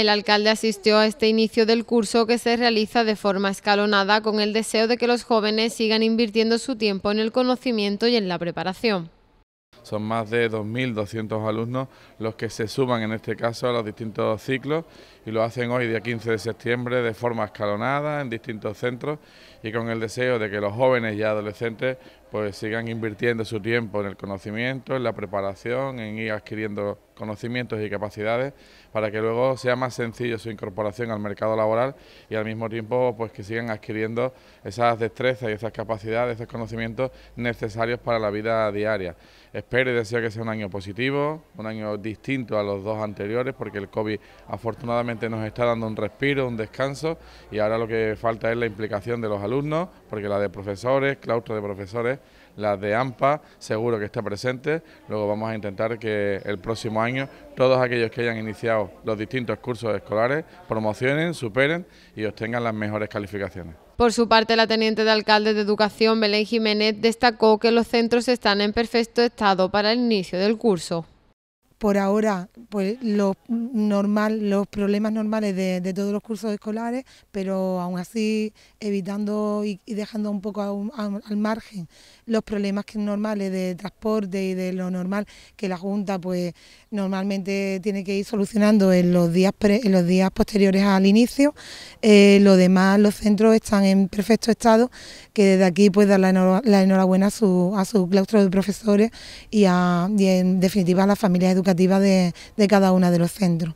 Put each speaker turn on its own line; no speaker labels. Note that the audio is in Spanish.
El alcalde asistió a este inicio del curso que se realiza de forma escalonada con el deseo de que los jóvenes sigan invirtiendo su tiempo en el conocimiento y en la preparación.
Son más de 2.200 alumnos los que se suman en este caso a los distintos ciclos y lo hacen hoy, día 15 de septiembre, de forma escalonada en distintos centros y con el deseo de que los jóvenes y adolescentes pues sigan invirtiendo su tiempo en el conocimiento, en la preparación, en ir adquiriendo conocimientos y capacidades para que luego sea más sencillo su incorporación al mercado laboral y al mismo tiempo pues que sigan adquiriendo esas destrezas y esas capacidades, esos conocimientos necesarios para la vida diaria. Espero y deseo que sea un año positivo, un año distinto a los dos anteriores, porque el COVID afortunadamente nos está dando un respiro, un descanso, y ahora lo que falta es la implicación de los alumnos, porque la de profesores, claustro de profesores, la de AMPA, seguro que está presente. Luego vamos a intentar que el próximo año todos aquellos que hayan iniciado los distintos cursos escolares promocionen, superen y obtengan las mejores calificaciones.
Por su parte, la teniente de alcalde de Educación, Belén Jiménez, destacó que los centros están en perfecto estado
para el inicio del curso por ahora pues lo normal, los problemas normales de, todos los cursos escolares, pero aún así evitando y, dejando un poco al margen los problemas que normales de transporte y de lo normal que la Junta pues normalmente tiene que ir solucionando en los días en los días posteriores al inicio. Eh, lo demás, los centros están en perfecto estado, que desde aquí pues dar la, enhorabuena a su, claustro de profesores y, y en definitiva a las familias educativas de cada uno de los centros.